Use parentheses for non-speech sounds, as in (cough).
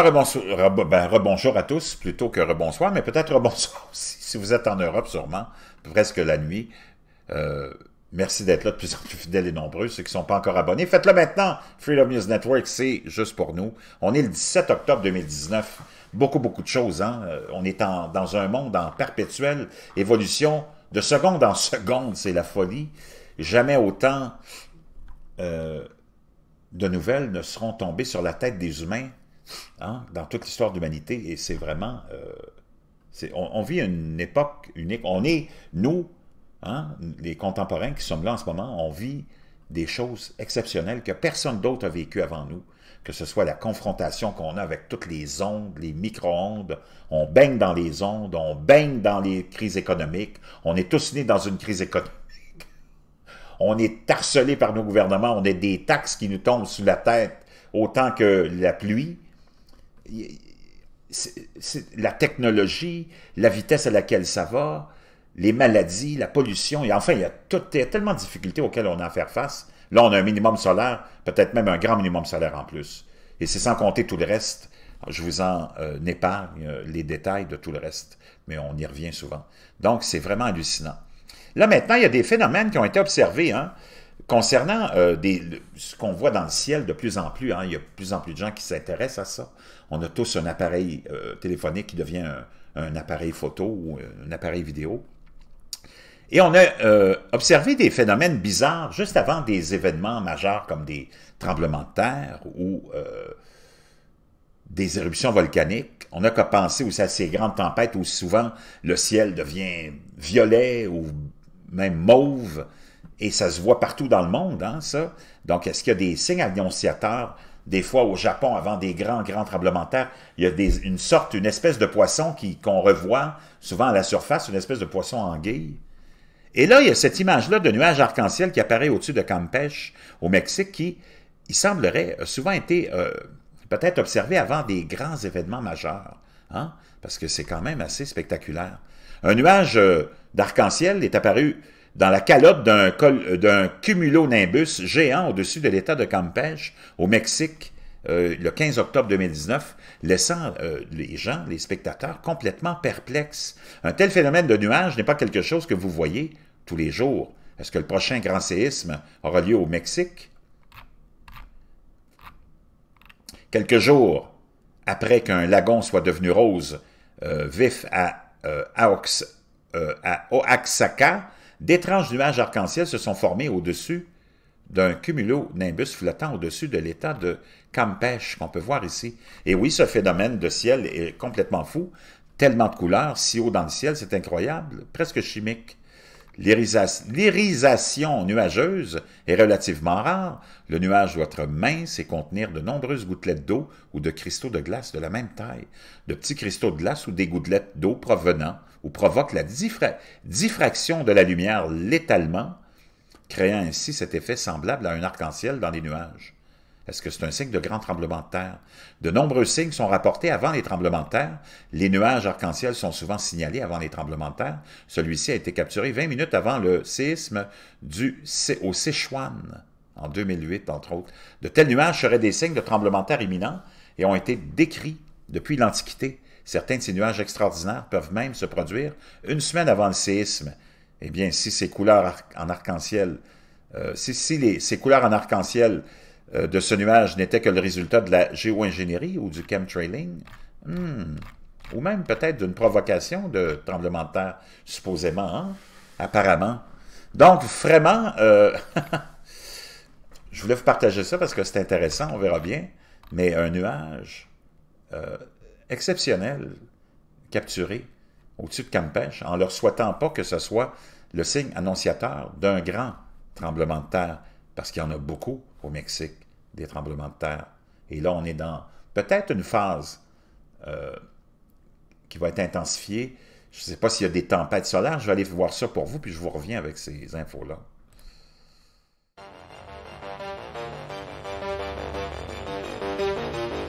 Alors, ben, rebonjour à tous, plutôt que rebonsoir, mais peut-être rebonsoir (laughs) aussi, si vous êtes en Europe, sûrement, presque la nuit. Euh, merci d'être là, de plus en plus fidèles et nombreux. Ceux qui ne sont pas encore abonnés, faites-le maintenant. Freedom News Network, c'est juste pour nous. On est le 17 octobre 2019. Beaucoup, beaucoup de choses. Hein? Euh, on est dans un monde en perpétuelle évolution. De seconde en (laughs) seconde, c'est la folie. Jamais autant... Euh, de nouvelles ne seront tombées sur la tête des humains Hein, dans toute l'histoire de l'humanité. Et c'est vraiment... Euh, on, vit une époque unique. On est, nous, hein, les contemporains qui sommes là en ce moment, on vit des choses exceptionnelles que personne d'autre a vécues avant nous. Que ce soit la confrontation qu'on a avec toutes les ondes, les micro-ondes, on baigne dans les ondes, on baigne dans les crises économiques, on est tous nés dans une crise économique. On est harcelé par nos gouvernements, on a des taxes qui nous tombent sous la tête autant que la pluie la technologie, la vitesse à laquelle ça va, les maladies, la pollution, et enfin, il y a, tout, tellement de difficultés auxquelles on a à faire face. Là, on a un minimum solaire, peut-être même un grand minimum solaire en plus. Et c'est sans compter tout le reste. Je vous en euh, épargne euh, les détails de tout le reste, mais on y revient souvent. Donc, c'est vraiment hallucinant. Là, maintenant, il y a des phénomènes qui ont été observés. Hein. Concernant euh, ce qu'on voit dans le ciel de plus en plus, hein, il y a de plus en plus de gens qui s'intéressent à ça. On a tous un appareil euh, téléphonique qui devient un, appareil photo ou euh, un appareil vidéo. Et on a observé des phénomènes bizarres juste avant des événements majeurs comme des tremblements de terre ou des éruptions volcaniques. On n'a qu'à penser aussi à ces grandes tempêtes où souvent le ciel devient violet ou même mauve. Et ça se voit partout dans le monde, hein, ça. Donc, est-ce qu'il y a des signes annonciateurs? Des fois, au Japon, avant des grands, grands tremblements de terre, il y a une sorte, une espèce de poisson qu'on revoit souvent à la surface, une espèce de poisson anguille. Et là, il y a cette image-là de nuage arc-en-ciel qui apparaît au-dessus de Campeche, au Mexique, qui, il semblerait, a souvent été euh, peut-être observé avant des grands événements majeurs. Hein? Parce que c'est quand même assez spectaculaire. Un nuage euh, d'arc-en-ciel est apparu dans la calotte euh, d'un cumulonimbus géant au-dessus de l'État de Campeche, au Mexique, euh, le 15 octobre 2019, laissant euh, les gens, les spectateurs, complètement perplexes. Un tel phénomène de nuage n'est pas quelque chose que vous voyez tous les jours. Est-ce que le prochain grand séisme aura lieu au Mexique? Quelques jours après qu'un lagon soit devenu rose, vif à Oaxaca, d'étranges nuages arc-en-ciel se sont formés au-dessus d'un cumulonimbus flottant au-dessus de l'état de Campeche qu'on peut voir ici. Et oui, ce phénomène de ciel est complètement fou, tellement de couleurs, si haut dans le ciel, c'est incroyable, presque chimique. L'irisation nuageuse est relativement rare. Le nuage doit être mince et contenir de nombreuses gouttelettes d'eau ou de cristaux de glace de la même taille. De petits cristaux de glace ou des gouttelettes d'eau provenant ou provoquent la diffraction de la lumière létalement, créant ainsi cet effet semblable à un arc-en-ciel dans les nuages. Est-ce que c'est un signe de grand tremblement de terre? De nombreux signes sont rapportés avant les tremblements de terre. Les nuages arc-en-ciel sont souvent signalés avant les tremblements de terre. Celui-ci a été capturé 20 minutes avant le séisme du, au Sichuan, en 2008, entre autres. De tels nuages seraient des signes de tremblement de terre imminents et ont été décrits depuis l'Antiquité. Certains de ces nuages extraordinaires peuvent même se produire une semaine avant le séisme. Eh bien, si ces couleurs en arc-en-ciel, euh, si, ces couleurs en arc-en-ciel euh, de ce nuage n'était que le résultat de la géo-ingénierie ou du chemtrailing, hmm. ou même peut-être d'une provocation de tremblement de terre, supposément, hein? apparemment. Donc, vraiment, euh, (laughs) je voulais vous partager ça parce que c'est intéressant, on verra bien, mais un nuage euh, exceptionnel capturé au-dessus de Campeche en leur souhaitant pas que ce soit le signe annonciateur d'un grand tremblement de terre parce qu'il y en a beaucoup au Mexique, des tremblements de terre. Et là, on est dans peut-être une phase euh, qui va être intensifiée. Je ne sais pas s'il y a des tempêtes solaires. Je vais aller voir ça pour vous, puis je vous reviens avec ces infos-là.